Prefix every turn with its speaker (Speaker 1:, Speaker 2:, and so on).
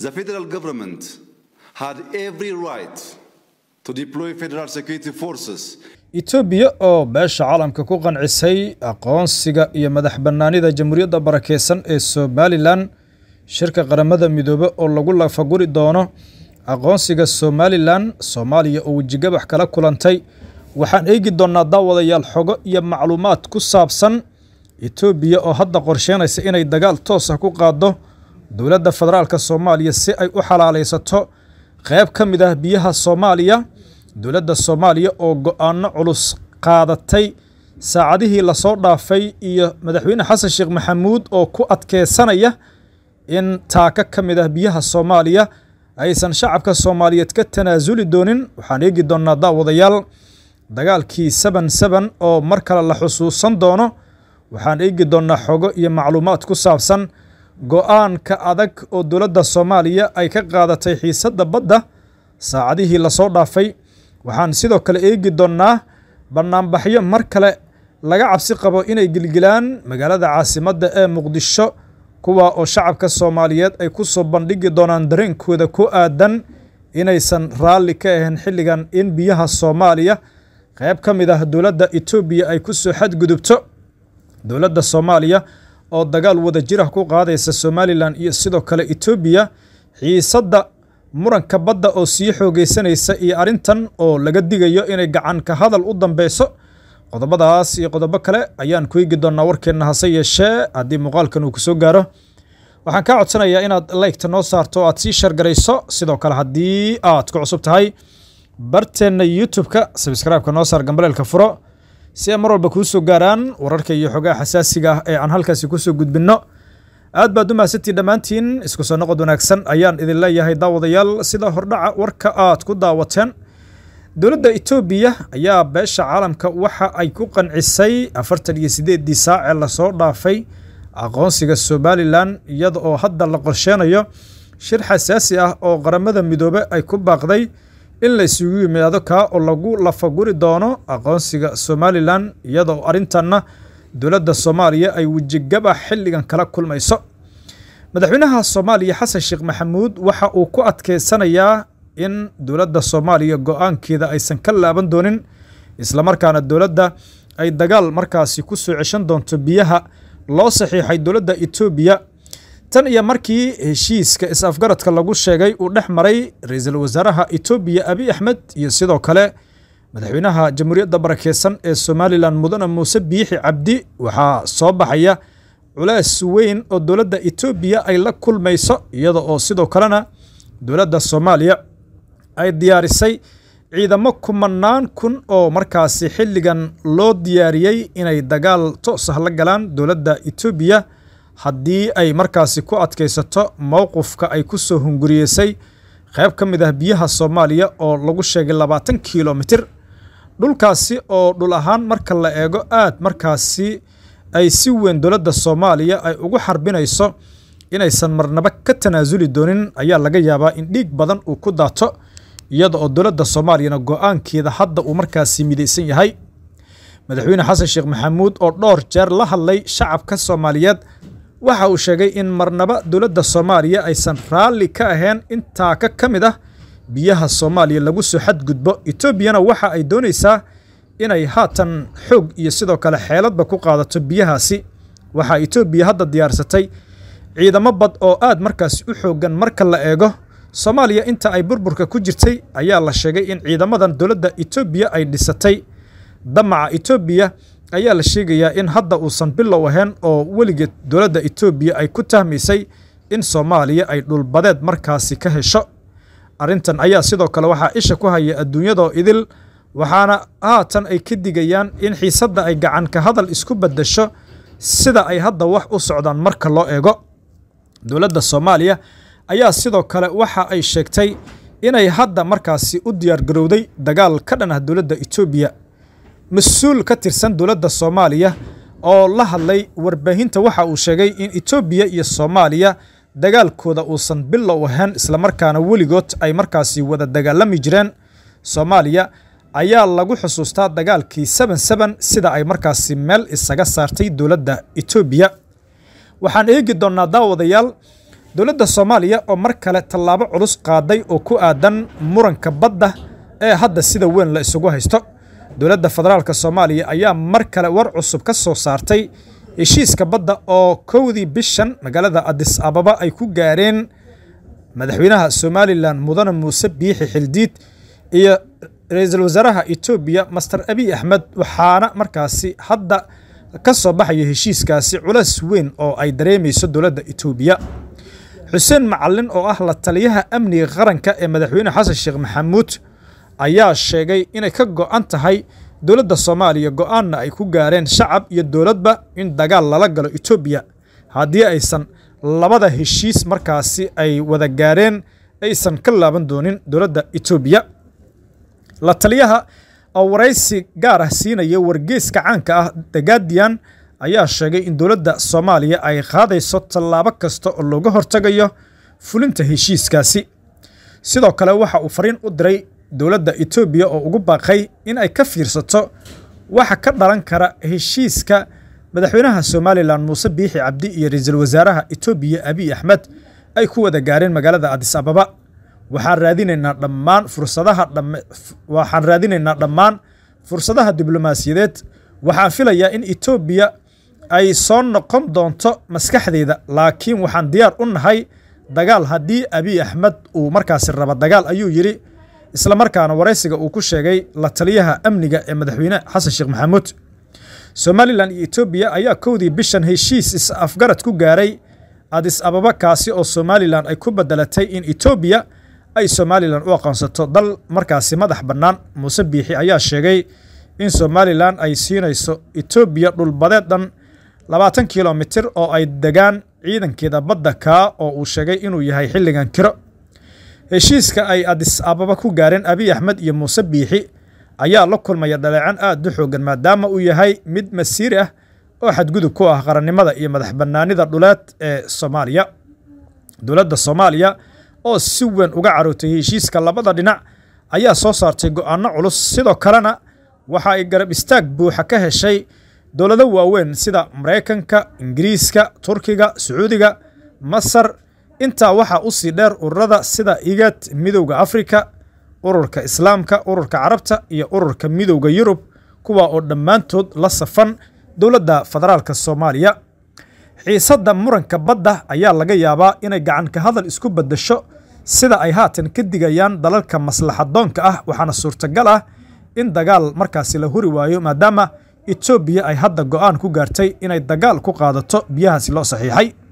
Speaker 1: The federal government had every right to deploy federal security forces Ethiopia oo beesha caalamka ku qancisay aqoonsiga iyo madax bannaanida jamhuuriyadda barakeysan ee somalilan shirka qaramada midoobe oo lagu lafaguri doono aqoonsiga somalilan Soomaaliya oo wejigabax kala kulantay waxaan eegi doonnaa daawadayaal xogo iyo macluumaad ku saabsan itoobiya oo hadda qorsheynaysa inay dagaal toos ah ku qaado dowladda federaalka soomaaliya si ay u xalaalaysato qayb ka mid ah biyaha soomaaliya dowladda soomaaliya oo go culus qaadatay saacadihii lasoo dhaafay iyo madaxweyne xasan sheekh maxamuud oo ku adkeysanaya in taaka ka mid ah biyaha soomaaliya aysan shacabka soomaaliyeed ka tanaasuli doonin waxaan eegi doonnaa daawadayaal dagaalkii saban saban oo mar kale la xusuusan doono waxaan eegi doonnaa xogo iyo macluumaad ku saabsan go'aanka adag oo dowladda soomaaliya ay ka qaadatay xiisadda badda saacadihii lasoo dhaafay waxaan sidoo kale eegi doonnaa bannaanbaxyo mar kale laga cabsi qabo inay gilgilaan magaalada caasimadda ee muqdisho kuwa oo shacabka soomaaliyeed ay ku soo bandhigi doonaan dareenkooda ku aadan inaysan raalli ka ahayn xilligan in biyaha soomaaliya qayb ka mid ah dowladda etoobiya ay ku soo xadgudubto dowladda soomaaliya oo dagaal wada jirah ku qaadaysa somalilan iyo sidoo kale etoobiya xiisadda muranka badda oo sii xoogaysanaysa iyo arrintan oo laga digayo inay gacan ka hadal u dambayso qodobadaas iyo qodobo kale ayaan ku eegi doonnaa warkeenna hase yeeshee haddii muuqaalkan uu kusoo gaaro waxaan kaa codsanayaa inaad laygta noo saarto o aad sii shargarayso sidoo kale haddii aad ku cusub tahay barteenna youtube-ka sabskraibeka noo saar gambaleelka furo si ay mar walba kuusoo gaaraan wararka iyo xogaha xasaasiga ah ee aan halkaasi kusoo gudbinno aad baad u mahadsantii dhammaantiin isku soo noqod wanaagsan ayaan idin leeyahay daawadayaal sida hordhaca warka aad ku daawateen dowladda etoobiya ayaa beesha caalamka waxa ay ku qancisay afartan iyo sideeddii saace lasoo dhaafay aqoonsiga somalilan iyada oo hadda la qorsheenayo shir xasaasi ah oo qaramada midoobe ay ku baaqday in laysugu yimaado kaa oo lagu lafaguri doono aqoonsiga somalilan iyadoo arrintanna dowladda soomaaliya ay wejigaba xilligan kala kulmayso madaxweynaha soomaaliya xasan sheekh maxamuud waxa uu ku adkaysanayaa in dowladda soomaaliya go-aankeeda aysan ka laaban doonin islamarkaana dowladda ay dagaal markaasi ku soo ceshan doonto biyaha loo saxiixay dowladda etoobiya tan iyo markii heshiiska is-afgaradka lagu sheegay uu dhex maray ra-iisul wasaaraha itoobiya abi axmed iyo sidoo kale madaxweynaha jamhuuriyadda barakeysan ee somalilan mudane muuse biixi cabdi waxaa soo baxaya culaas weyn oo dowladda itoobiya ay la kulmayso iyada oo sidoo kalena dowladda soomaaliya ay diyaarisay ciidamo kumanaan kun oo markaasi xilligan loo diyaariyey inay dagaal toos ah la galaan dowladda itoobiya haddii ay markaasi ku adkaysato mowqufka ay ku soo hunguriyeysay qayb ka mid ah biyaha soomaaliya oo lagu sheegay labaatan kilomitir dhulkaasi oo dhul ahaan marka la eego aad markaasi ay si weyn dowladda soomaaliya ay ugu xarbinayso inaysan marnaba ka tanaasuli doonin ayaa laga yaabaa in dhiig badan uu ku daato iyada oo dowladda soomaaliyana go-aankeeda hadda uu markaasi midaysan yahay madaxweyne xasan sheekh maxamuud oo dhowr jeer la hadlay shacabka soomaaliyeed waxa uu sheegay in marnaba dowladda soomaaliya aysan raalli ka ahayn intaa ka ka mid ah biyaha soomaaliya lagu soo xadgudbo etoobiyana waxa ay doonaysaa inay haatan xoog iyo sidoo kale xeeladba ku qaadato biyahaasi waxaa etoobiya hadda diyaarsatay ciidamo bad oo aad markaasi u xooggan marka la eego soomaaliya inta ay burburka ku jirtay ayaa la sheegay in ciidamadan dowladda etoobiya ay dhisatay damaca etoobiya ayaa la sheegayaa in hadda uusan bilow ahayn oo weligeed dowladda etoobiya ay ku tahmaysay in soomaaliya ay dhulbadeed markaasi ka hesho arrintan ayaa sidoo kale waxaa isha ku haya adduunyadoo idil waxaana haatan ah ay ka digayaan in xiisadda ay gacan ka hadal isku baddasho sida ay hadda wax u socdaan marka loo eego dowladda soomaaliya ayaa sidoo kale waxa ay sheegtay inay hadda markaasi u diyaargarowday dagaal ka dhan ah dowladda itoobiya mas-uul ka tirsan dowladda soomaaliya oo la hadlay warbaahinta waxa uu sheegay in etoobiya iyo soomaaliya dagaalkooda uusan bilow ahayn islamarkaana weligood ay markaasi wada dagaalami jireen soomaaliya ayaa lagu xusuustaa dagaalkii seben seben sida ay markaasi meel isaga saartay dowladda etoobiya waxaan eegi doonnaa daawadayaal dowladda soomaaliya oo mar kale tallaabo culus qaaday oo ku aadan muranka badda ee hadda sida weyn la isugu haysto dowladda federaalka soomaaliya ayaa mar kale war cusub ka soo saartay heshiiska badda oo kowdii bishan magaalada adis ababa ay ku gaareen madaxweynaha somalilan mudane muuse biixi xildiid iyo ra-iisul wasaaraha etoobiya master abiy axmed waxaana markaasi hadda ka soo baxaya heshiiskaasi culays weyn oo ay dareemayso dowladda etoobiya xuseen macalin oo ah la taliyaha amniga qaranka ee madaxweyne xasan sheekh maxamuud ayaa sheegay inay ka go'an tahay dowladda soomaaliya go'aanna ay ku gaareen shacab iyo dowladba in dagaal lala galo itoobiya haddii aysan labada heshiis markaasi ay wada gaareen aysan ka laaban doonin dowladda itoobiya la taliyaha oo waraysi gaar ah siinaya wargeyska caanka ah the ayaa sheegay in dowladda soomaaliya ay qaadayso tallaabo kasta oo looga hortagayo fulinta heshiiskaasi sidoo kale waxa uu fariin u diray dowladda Itoobiya oo ugu baaqay in ay ka fiirsato waxa ka dhalan kara heshiiska madaxweynaha Soomaaliland Muuse Biixi Cabdi iyo ra'iisul wasaaraha Itoobiya Abiy Ahmed ay ku wada gaareen magaalada Addis Ababa waxaan raadinaynaa dhammaan fursadaha waxaan raadinaynaa dhammaan fursadaha diblomaasiyadeed waxaan filayaa in Itoobiya ay soo noqon doonto maskaxdeeda laakiin waxaan diyaar u nahay dagaal haddii abiy axmed uu markaasi rabo dagaal ayuu yidhi isla markaana waraysiga uu ku sheegay la taliyaha amniga ee madaxweyne xasan sheekh maxamuud somalilan iyo etoobiya ayaa kowdii bishan heshiis is-afgarad ku gaaray adis ababa kaasi oo somalilan ay ku bedelatay in etoobiya ay somalilan u aqoonsato dal markaasi madax bannaan muuse biixi ayaa sheegay in somalilan ay siinayso etoobiya dhulbadeed dhan labaatan kilomitir oo ay degaan ciidankeeda badda kaa oo uu sheegay inuu yahay xilligan kiro heshiiska ay adis ababa ku gaareen abiy axmed iyo muuse biixi ayaa la kulmaya dhaleecan aad u xoogan maadaama uu yahay mid masiiri ah oo xadgudub ku ah qarannimada iyo madax bannaanida dhuleed ee soomaaliya dowladda soomaaliya oo si weyn uga carootay heshiiska labada dhinac ayaa soo saartay go'aanno culus sidoo kalena waxa ay garab istaag buuxa ka heshay dowlado waaweyn sida maraykanka ingiriiska turkiga sacuudiga masar intaa waxaa u sii dheer ururada sida IGAD midowda Afrika, Ururka Islaamka, Ururka Carabta iyo Ururka midowda Yurub kuwa oo dhammaantood la safan dowladda federaalka Soomaaliya. Xiisadda muranka badda ayaa laga yaabaa inay gacan ka hadal isku beddesho sida ay haatan ka digayaan dalalka maslaxadoonka ah waxaana suurtagal ah in dagaal markaasi la huri waayo maadaama Itoobiya ay hadda go'aan ku gaartay inay dagaal ku qaadato biyahaasi loo saxiixay.